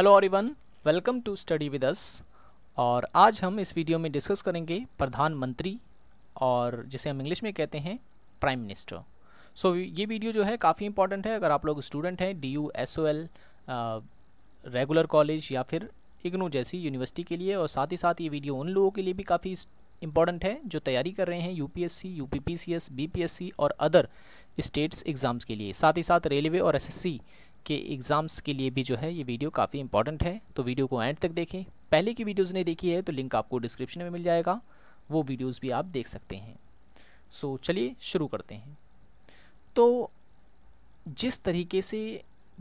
hello everyone welcome to study with us और आज हम इस वीडियो में डिस्कस करेंगे प्रधानमंत्री और जिसे हम इंग्लिश में कहते हैं प्राइम मिनिस्टर सो ये वीडियो जो है काफ़ी इंपॉर्टेंट है अगर आप लोग स्टूडेंट हैं D U S O L regular college या फिर इग्नू जैसी यूनिवर्सिटी के लिए और साथ ही साथ ये वीडियो उन लोगों के लिए भी काफ़ी इंपॉर्टेंट है जो तैयारी कर रहे हैं U P S C U P P C S B P S C और अदर स्टेट्स एग्ज़ाम्स के लिए साथ ही साथ रेलवे और एस एस सी के एग्ज़ाम्स के लिए भी जो है ये वीडियो काफ़ी इंपॉर्टेंट है तो वीडियो को एंड तक देखें पहले की वीडियोज़ ने देखी है तो लिंक आपको डिस्क्रिप्शन में मिल जाएगा वो वीडियोज़ भी आप देख सकते हैं सो चलिए शुरू करते हैं तो जिस तरीके से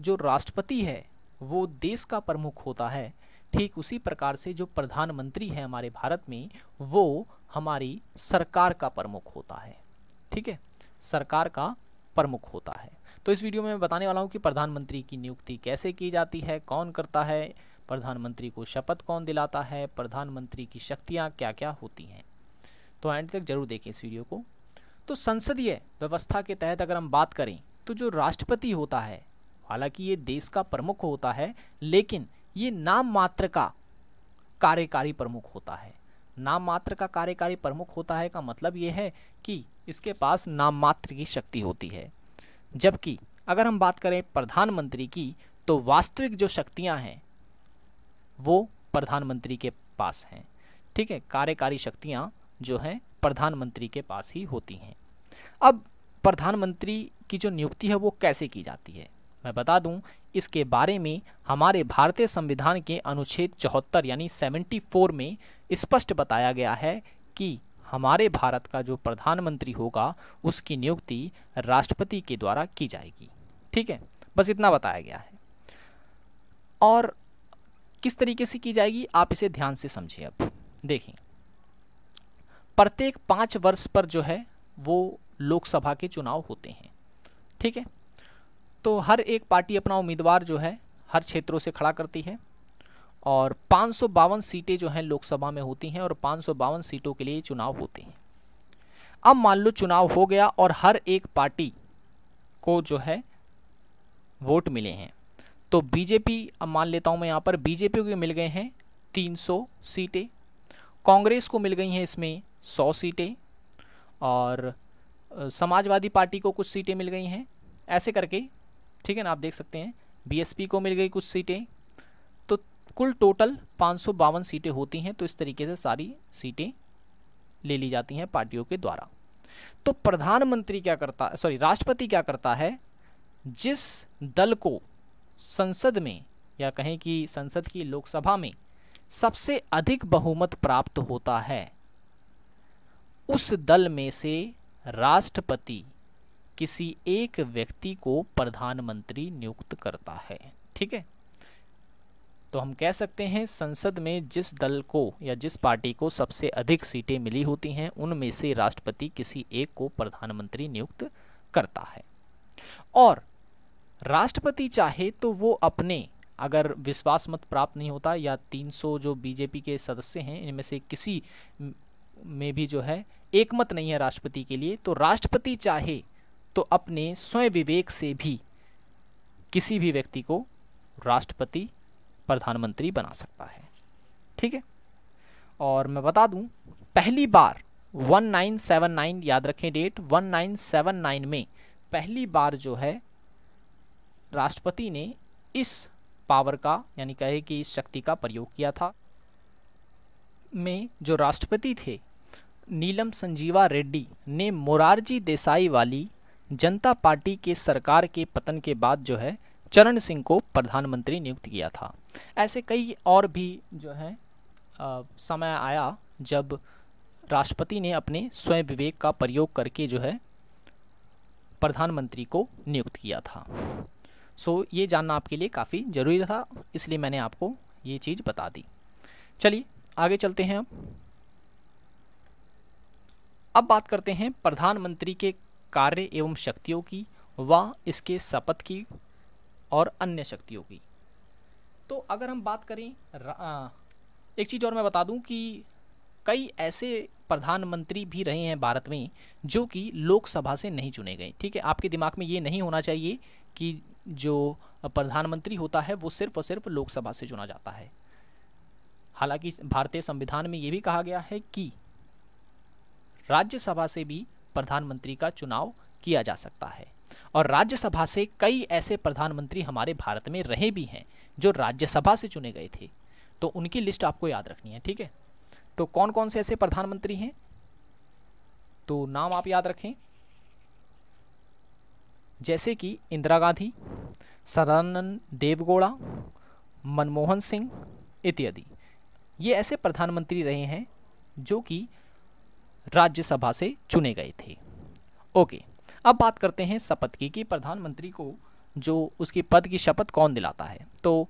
जो राष्ट्रपति है वो देश का प्रमुख होता है ठीक उसी प्रकार से जो प्रधानमंत्री है हमारे भारत में वो हमारी सरकार का प्रमुख होता है ठीक है सरकार का प्रमुख होता है तो इस वीडियो में मैं बताने वाला हूँ कि प्रधानमंत्री की नियुक्ति कैसे की जाती है कौन करता है प्रधानमंत्री को शपथ कौन दिलाता है प्रधानमंत्री की शक्तियाँ क्या क्या होती हैं तो एंड तक जरूर देखें इस वीडियो को तो संसदीय व्यवस्था के तहत अगर हम बात करें तो जो राष्ट्रपति होता है हालांकि ये देश का प्रमुख होता है लेकिन ये नाम मात्र का कार्यकारी प्रमुख होता है नाम मात्र का कार्यकारी प्रमुख होता है का मतलब ये है कि इसके पास नाम मात्र की शक्ति होती है जबकि अगर हम बात करें प्रधानमंत्री की तो वास्तविक जो शक्तियां हैं वो प्रधानमंत्री के पास हैं ठीक है कार्यकारी शक्तियां जो हैं प्रधानमंत्री के पास ही होती हैं अब प्रधानमंत्री की जो नियुक्ति है वो कैसे की जाती है मैं बता दूं इसके बारे में हमारे भारतीय संविधान के अनुच्छेद चौहत्तर यानी 74 में स्पष्ट बताया गया है कि हमारे भारत का जो प्रधानमंत्री होगा उसकी नियुक्ति राष्ट्रपति के द्वारा की जाएगी ठीक है बस इतना बताया गया है और किस तरीके से की जाएगी आप इसे ध्यान से समझिए अब देखिए प्रत्येक पाँच वर्ष पर जो है वो लोकसभा के चुनाव होते हैं ठीक है तो हर एक पार्टी अपना उम्मीदवार जो है हर क्षेत्रों से खड़ा करती है और पाँच सीटें जो हैं लोकसभा में होती हैं और पाँच सीटों के लिए चुनाव होते हैं अब मान लो चुनाव हो गया और हर एक पार्टी को जो है वोट मिले हैं तो बीजेपी अब मान लेता हूं मैं यहाँ पर बीजेपी को मिल गए हैं 300 सीटें कांग्रेस को मिल गई हैं इसमें 100 सीटें और समाजवादी पार्टी को कुछ सीटें मिल गई हैं ऐसे करके ठीक है ना आप देख सकते हैं बीएसपी को मिल गई कुछ सीटें कुल टोटल पाँच सीटें होती हैं तो इस तरीके से सारी सीटें ले ली जाती हैं पार्टियों के द्वारा तो प्रधानमंत्री क्या करता सॉरी राष्ट्रपति क्या करता है जिस दल को संसद में या कहें कि संसद की लोकसभा में सबसे अधिक बहुमत प्राप्त होता है उस दल में से राष्ट्रपति किसी एक व्यक्ति को प्रधानमंत्री नियुक्त करता है ठीक है तो हम कह सकते हैं संसद में जिस दल को या जिस पार्टी को सबसे अधिक सीटें मिली होती हैं उनमें से राष्ट्रपति किसी एक को प्रधानमंत्री नियुक्त करता है और राष्ट्रपति चाहे तो वो अपने अगर विश्वास मत प्राप्त नहीं होता या 300 जो बीजेपी के सदस्य हैं इनमें से किसी में भी जो है एकमत नहीं है राष्ट्रपति के लिए तो राष्ट्रपति चाहे तो अपने स्वयं विवेक से भी किसी भी व्यक्ति को राष्ट्रपति प्रधानमंत्री बना सकता है ठीक है और मैं बता दूं पहली बार 1979 याद रखें डेट 1979 में पहली बार जो है राष्ट्रपति ने इस पावर का यानी कहे कि इस शक्ति का प्रयोग किया था में जो राष्ट्रपति थे नीलम संजीवा रेड्डी ने मोरारजी देसाई वाली जनता पार्टी के सरकार के पतन के बाद जो है चरण सिंह को प्रधानमंत्री नियुक्त किया था ऐसे कई और भी जो है आ, समय आया जब राष्ट्रपति ने अपने स्वयं विवेक का प्रयोग करके जो है प्रधानमंत्री को नियुक्त किया था सो ये जानना आपके लिए काफ़ी ज़रूरी था इसलिए मैंने आपको ये चीज़ बता दी चलिए आगे चलते हैं अब अब बात करते हैं प्रधानमंत्री के कार्य एवं शक्तियों की व इसके शपथ की और अन्य शक्तियों की तो अगर हम बात करें एक चीज़ और मैं बता दूं कि कई ऐसे प्रधानमंत्री भी रहे हैं भारत में जो कि लोकसभा से नहीं चुने गए ठीक है आपके दिमाग में ये नहीं होना चाहिए कि जो प्रधानमंत्री होता है वो सिर्फ और सिर्फ लोकसभा से चुना जाता है हालांकि भारतीय संविधान में ये भी कहा गया है कि राज्यसभा से भी प्रधानमंत्री का चुनाव किया जा सकता है और राज्यसभा से कई ऐसे प्रधानमंत्री हमारे भारत में रहे भी हैं जो राज्यसभा से चुने गए थे तो उनकी लिस्ट आपको याद रखनी है ठीक है तो कौन कौन से ऐसे प्रधानमंत्री हैं तो नाम आप याद रखें जैसे कि इंदिरा गांधी सदानंद देवगौड़ा मनमोहन सिंह इत्यादि ये ऐसे प्रधानमंत्री रहे हैं जो कि राज्यसभा से चुने गए थे ओके अब बात करते हैं शपथ की कि प्रधानमंत्री को जो उसकी पद की शपथ कौन दिलाता है तो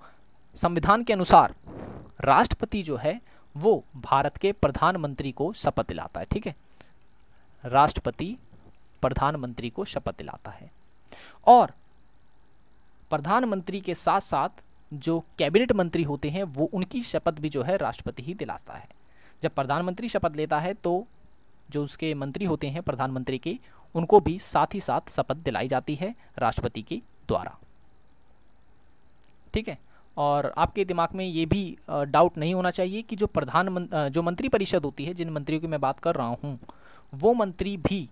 संविधान के अनुसार राष्ट्रपति जो है वो भारत के प्रधानमंत्री को शपथ दिलाता है ठीक है राष्ट्रपति प्रधानमंत्री को शपथ दिलाता है और प्रधानमंत्री के साथ साथ जो कैबिनेट मंत्री होते हैं वो उनकी शपथ भी जो है राष्ट्रपति ही दिलाता है जब प्रधानमंत्री शपथ लेता है तो जो उसके मंत्री होते हैं प्रधानमंत्री के उनको भी साथ ही साथ शपथ दिलाई जाती है राष्ट्रपति की द्वारा ठीक है और आपके दिमाग में ये भी डाउट नहीं होना चाहिए कि जो प्रधान मं, जो मंत्री परिषद होती है जिन मंत्रियों की मैं बात कर रहा हूँ वो मंत्री भी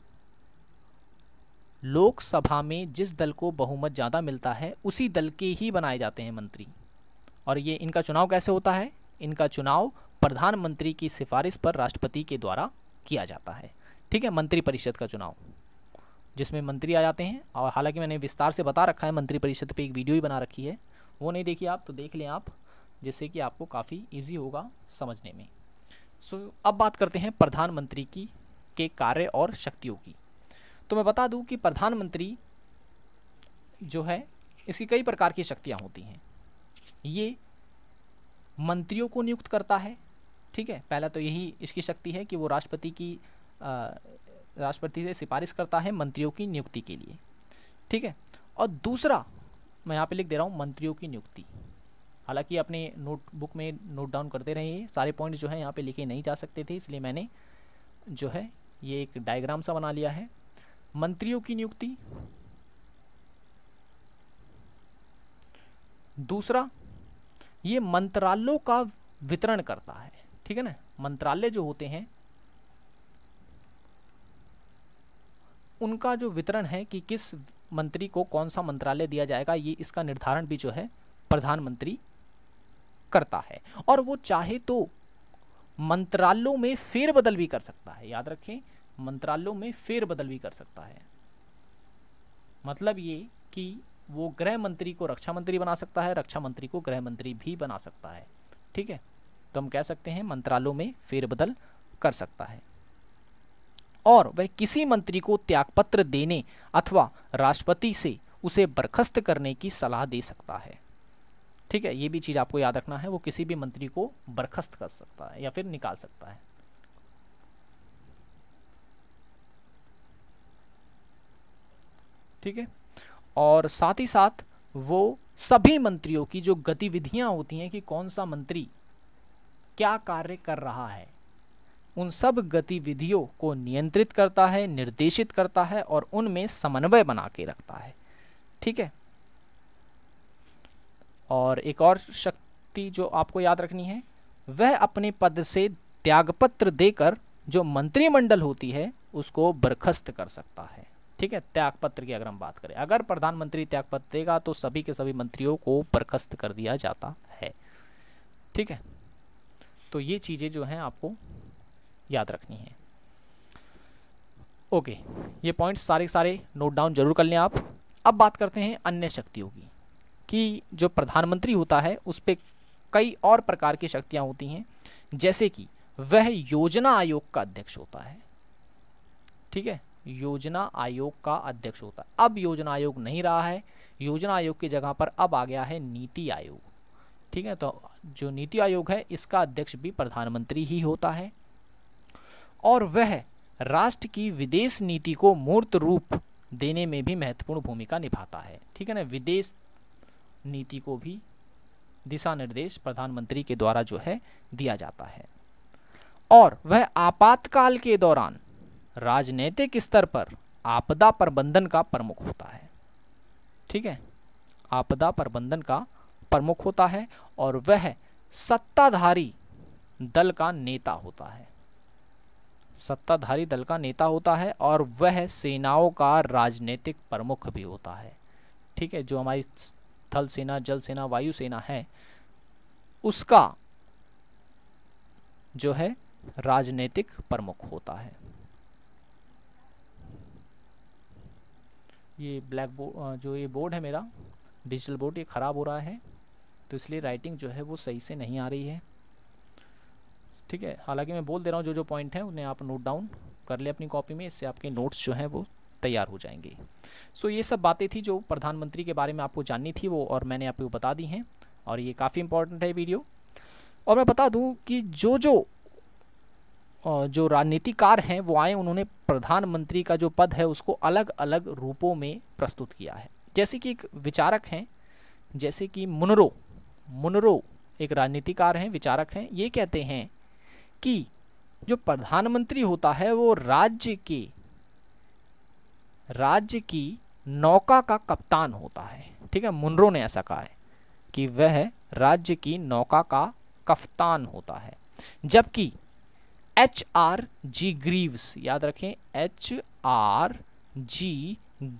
लोकसभा में जिस दल को बहुमत ज़्यादा मिलता है उसी दल के ही बनाए जाते हैं मंत्री और ये इनका चुनाव कैसे होता है इनका चुनाव प्रधानमंत्री की सिफारिश पर राष्ट्रपति के द्वारा किया जाता है ठीक है मंत्रिपरिषद का चुनाव जिसमें मंत्री आ जाते हैं और हालांकि मैंने विस्तार से बता रखा है मंत्री परिषद पे एक वीडियो ही बना रखी है वो नहीं देखी आप तो देख लें आप जिससे कि आपको काफ़ी ईजी होगा समझने में सो so, अब बात करते हैं प्रधानमंत्री की के कार्य और शक्तियों की तो मैं बता दूं कि प्रधानमंत्री जो है इसकी कई प्रकार की शक्तियाँ होती हैं ये मंत्रियों को नियुक्त करता है ठीक है पहला तो यही इसकी शक्ति है कि वो राष्ट्रपति की राष्ट्रपति से सिफारिश करता है मंत्रियों की नियुक्ति के लिए ठीक है और दूसरा मैं यहाँ पे लिख दे रहा हूँ मंत्रियों की नियुक्ति हालांकि अपने नोटबुक में नोट डाउन करते रहिए सारे पॉइंट्स जो हैं यहाँ पे लिखे नहीं जा सकते थे इसलिए मैंने जो है ये एक डायग्राम सा बना लिया है मंत्रियों की नियुक्ति दूसरा ये मंत्रालयों का वितरण करता है ठीक है ना मंत्रालय जो होते हैं उनका जो वितरण है कि किस मंत्री को कौन सा मंत्रालय दिया जाएगा ये इसका निर्धारण भी जो है प्रधानमंत्री करता है और वो चाहे तो मंत्रालयों में फेरबदल भी कर सकता है याद रखें मंत्रालयों में फेरबदल भी कर सकता है मतलब ये कि वो गृह मंत्री को रक्षा मंत्री बना सकता है रक्षा मंत्री को गृह मंत्री भी बना सकता है ठीक है तो हम कह सकते हैं मंत्रालयों में फेरबदल कर सकता है और वह किसी मंत्री को त्यागपत्र देने अथवा राष्ट्रपति से उसे बर्खास्त करने की सलाह दे सकता है ठीक है ये भी चीज़ आपको याद रखना है वो किसी भी मंत्री को बर्खास्त कर सकता है या फिर निकाल सकता है ठीक है और साथ ही साथ वो सभी मंत्रियों की जो गतिविधियां होती हैं कि कौन सा मंत्री क्या कार्य कर रहा है उन सब गतिविधियों को नियंत्रित करता है निर्देशित करता है और उनमें समन्वय बना के रखता है ठीक है और एक और शक्ति जो आपको याद रखनी है वह अपने पद से त्यागपत्र देकर जो मंत्रिमंडल होती है उसको बर्खस्त कर सकता है ठीक है त्यागपत्र की अगर हम बात करें अगर प्रधानमंत्री त्यागपत्र देगा तो सभी के सभी मंत्रियों को बर्खस्त कर दिया जाता है ठीक है तो ये चीज़ें जो हैं आपको याद रखनी है ओके ये पॉइंट्स सारे सारे नोट डाउन जरूर कर लें आप अब बात करते हैं अन्य शक्तियों की कि जो प्रधानमंत्री होता है उस पर कई और प्रकार की शक्तियाँ होती हैं जैसे कि वह योजना आयोग का अध्यक्ष होता है ठीक है योजना आयोग का अध्यक्ष होता है अब योजना आयोग नहीं रहा है योजना आयोग की जगह पर अब आ गया है नीति आयोग ठीक है तो जो नीति आयोग है इसका अध्यक्ष भी प्रधानमंत्री ही होता है और वह राष्ट्र की विदेश नीति को मूर्त रूप देने में भी महत्वपूर्ण भूमिका निभाता है ठीक है ना विदेश नीति को भी दिशा निर्देश प्रधानमंत्री के द्वारा जो है दिया जाता है और वह आपातकाल के दौरान राजनीतिक स्तर पर आपदा प्रबंधन का प्रमुख होता है ठीक है आपदा प्रबंधन का प्रमुख होता है और वह सत्ताधारी दल का नेता होता है सत्ताधारी दल का नेता होता है और वह सेनाओं का राजनीतिक प्रमुख भी होता है ठीक है जो हमारी थल सेना जल सेना वायु सेना है उसका जो है राजनीतिक प्रमुख होता है ये ब्लैक बोर्ड जो ये बोर्ड है मेरा डिजिटल बोर्ड ये ख़राब हो रहा है तो इसलिए राइटिंग जो है वो सही से नहीं आ रही है ठीक है हालांकि मैं बोल दे रहा हूँ जो जो पॉइंट हैं उन्हें आप नोट डाउन कर ले अपनी कॉपी में इससे आपके नोट्स जो हैं वो तैयार हो जाएंगे सो ये सब बातें थी जो प्रधानमंत्री के बारे में आपको जाननी थी वो और मैंने आपको बता दी हैं और ये काफ़ी इंपॉर्टेंट है वीडियो और मैं बता दूँ कि जो जो जो राजनीतिकार हैं वो आए उन्होंने प्रधानमंत्री का जो पद है उसको अलग अलग रूपों में प्रस्तुत किया है जैसे कि एक विचारक हैं जैसे कि मुनरो मुनरो एक राजनीतिकार हैं विचारक हैं ये कहते हैं कि जो प्रधानमंत्री होता है वो राज्य के राज्य की नौका का कप्तान होता है ठीक है मुनरो ने ऐसा कहा है कि वह राज्य की नौका का कप्तान होता है जबकि एच आर जी ग्रीव्स याद रखें एच आर जी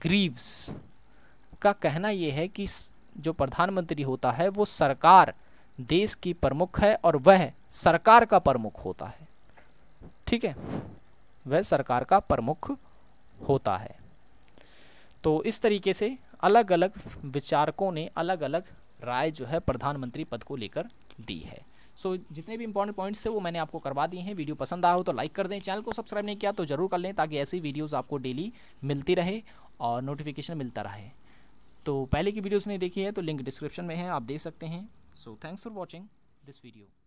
ग्रीव्स का कहना यह है कि जो प्रधानमंत्री होता है वो सरकार देश की प्रमुख है और वह सरकार का प्रमुख होता है ठीक है वह सरकार का प्रमुख होता है तो इस तरीके से अलग अलग विचारकों ने अलग अलग राय जो है प्रधानमंत्री पद को लेकर दी है सो so, जितने भी इंपॉर्टेंट पॉइंट्स थे वो मैंने आपको करवा दिए हैं वीडियो पसंद आया हो तो लाइक कर दें चैनल को सब्सक्राइब नहीं किया तो ज़रूर कर लें ताकि ऐसी वीडियोस आपको डेली मिलती रहे और नोटिफिकेशन मिलता रहे तो पहले की वीडियोस नहीं देखी है तो लिंक डिस्क्रिप्शन में है आप देख सकते हैं so thanks for watching this video